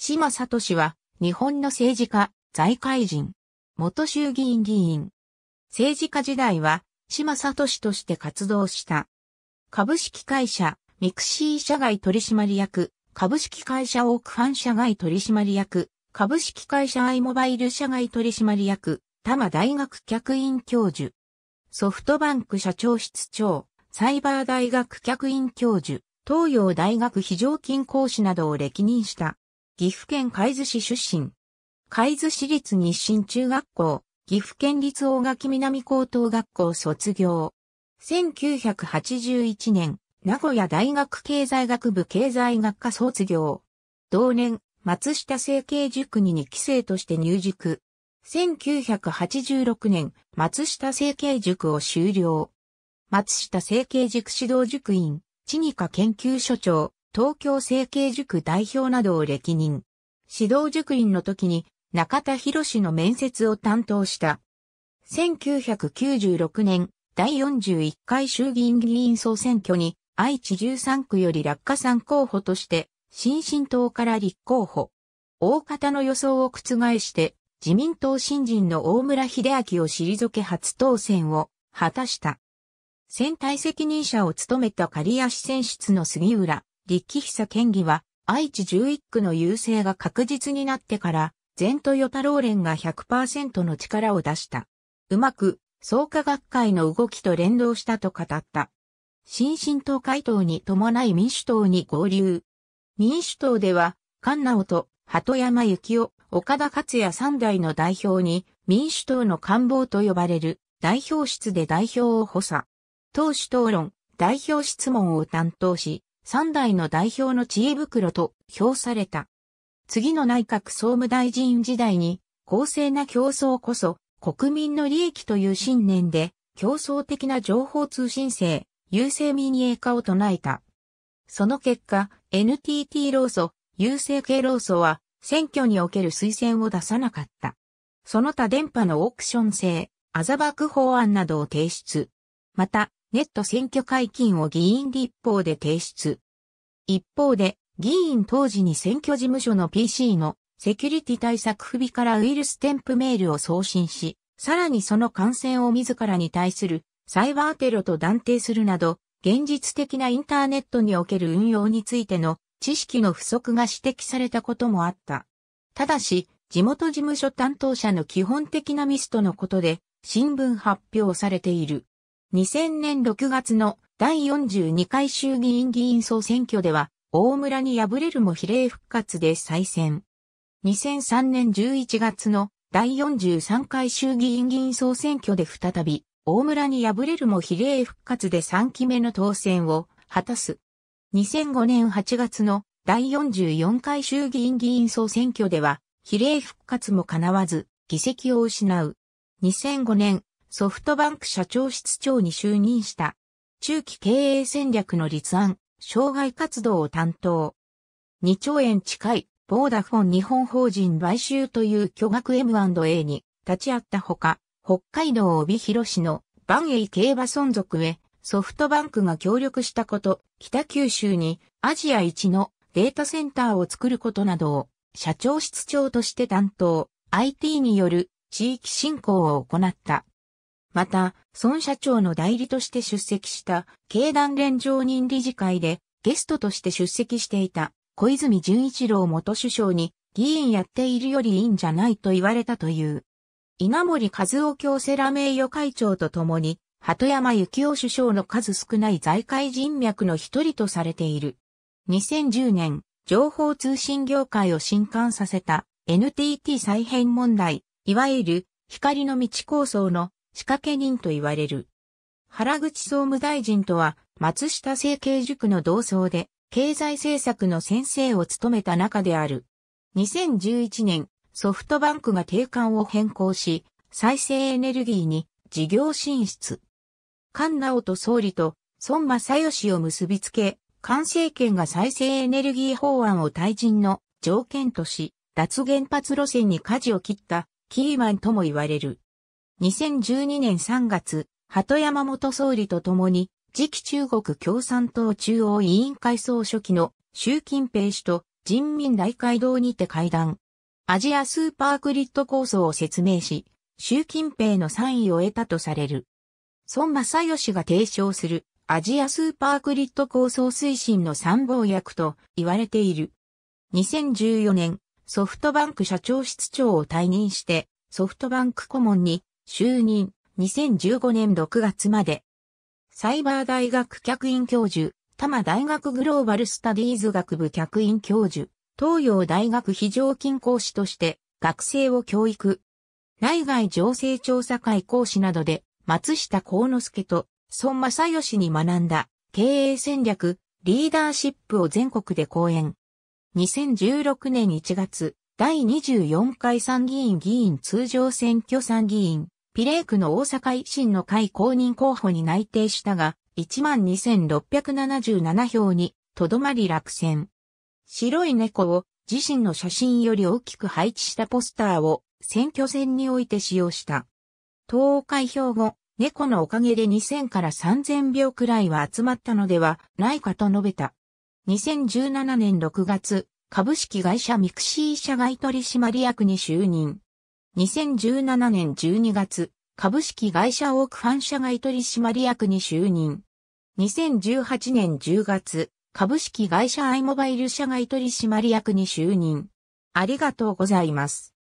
島聡は、日本の政治家、財界人、元衆議院議員。政治家時代は、島聡として活動した。株式会社、ミクシー社外取締役、株式会社オークファン社外取締役、株式会社アイモバイル社外取締役、多摩大学客員教授。ソフトバンク社長室長、サイバー大学客員教授、東洋大学非常勤講師などを歴任した。岐阜県海津市出身。海津市立日清中学校、岐阜県立大垣南高等学校卒業。1981年、名古屋大学経済学部経済学科卒業。同年、松下整形塾に2期生として入塾。1986年、松下整形塾を修了。松下整形塾指導塾員、地二科研究所長、東京成形塾代表などを歴任。指導塾員の時に中田博士の面接を担当した。1996年第41回衆議院議員総選挙に愛知13区より落下参候補として新進党から立候補。大方の予想を覆して自民党新人の大村秀明を退け初当選を果たした。選対責任者を務めた刈谷市選出の杉浦、立木久県議は、愛知11区の優勢が確実になってから、前途与太郎連が100%の力を出した。うまく、創価学会の動きと連動したと語った。新進党回答に伴い民主党に合流。民主党では、菅直と鳩山幸夫、岡田克也三代の代表に、民主党の官房と呼ばれる代表室で代表を補佐。党首討論、代表質問を担当し、三代の代表の知恵袋と評された。次の内閣総務大臣時代に、公正な競争こそ国民の利益という信念で、競争的な情報通信制、優勢民営化を唱えた。その結果、NTT 労組、優勢系労組は、選挙における推薦を出さなかった。その他電波のオークション制、アザバク法案などを提出。また、ネット選挙解禁を議員立法で提出。一方で、議員当時に選挙事務所の PC のセキュリティ対策不備からウイルス添付メールを送信し、さらにその感染を自らに対するサイバーテロと断定するなど、現実的なインターネットにおける運用についての知識の不足が指摘されたこともあった。ただし、地元事務所担当者の基本的なミスとのことで、新聞発表されている。2000年6月の第42回衆議院議員総選挙では、大村に敗れるも比例復活で再選。2003年11月の第43回衆議院議員総選挙で再び、大村に敗れるも比例復活で3期目の当選を果たす。2005年8月の第44回衆議院議員総選挙では、比例復活も叶わず、議席を失う。2005年ソフトバンク社長室長に就任した。中期経営戦略の立案、障害活動を担当。2兆円近い、ボーダフォン日本法人買収という巨額 M&A に立ち会ったほか、北海道帯広市の万栄競馬存続へソフトバンクが協力したこと、北九州にアジア一のデータセンターを作ることなどを社長室長として担当、IT による地域振興を行った。また、孫社長の代理として出席した、経団連常任理事会で、ゲストとして出席していた、小泉純一郎元首相に、議員やっているよりいいんじゃないと言われたという。稲盛和夫京セラ名誉会長とともに、鳩山幸夫首相の数少ない財界人脈の一人とされている。2010年、情報通信業界を震撼させた NTT 再編問題、いわゆる光の道構想の仕掛け人と言われる。原口総務大臣とは、松下政経塾の同窓で、経済政策の先生を務めた中である。2011年、ソフトバンクが定款を変更し、再生エネルギーに事業進出。菅直人総理と孫正義を結びつけ、菅政権が再生エネルギー法案を退陣の条件とし、脱原発路線に舵を切ったキーマンとも言われる。2012年3月、鳩山元総理と共に、次期中国共産党中央委員会総書記の習近平氏と人民大会堂にて会談。アジアスーパーグリッド構想を説明し、習近平の参位を得たとされる。孫正義が提唱するアジアスーパーグリッド構想推進の参謀役と言われている。2014年、ソフトバンク社長室長を退任して、ソフトバンク顧問に就任、2015年6月まで。サイバー大学客員教授、多摩大学グローバルスタディーズ学部客員教授、東洋大学非常勤講師として、学生を教育。内外情勢調査会講師などで、松下幸之助と孫正義に学んだ、経営戦略、リーダーシップを全国で講演。2016年1月、第24回参議院議員通常選挙参議院ピレークの大阪維新の会公認候補に内定したが、12,677票に、とどまり落選。白い猫を自身の写真より大きく配置したポスターを選挙戦において使用した。投開票後、猫のおかげで2000から3000票くらいは集まったのではないかと述べた。2017年6月、株式会社ミクシー社外取締役に就任。2017年12月、株式会社オークファン社外取締役に就任。2018年10月、株式会社アイモバイル社外取締役に就任。ありがとうございます。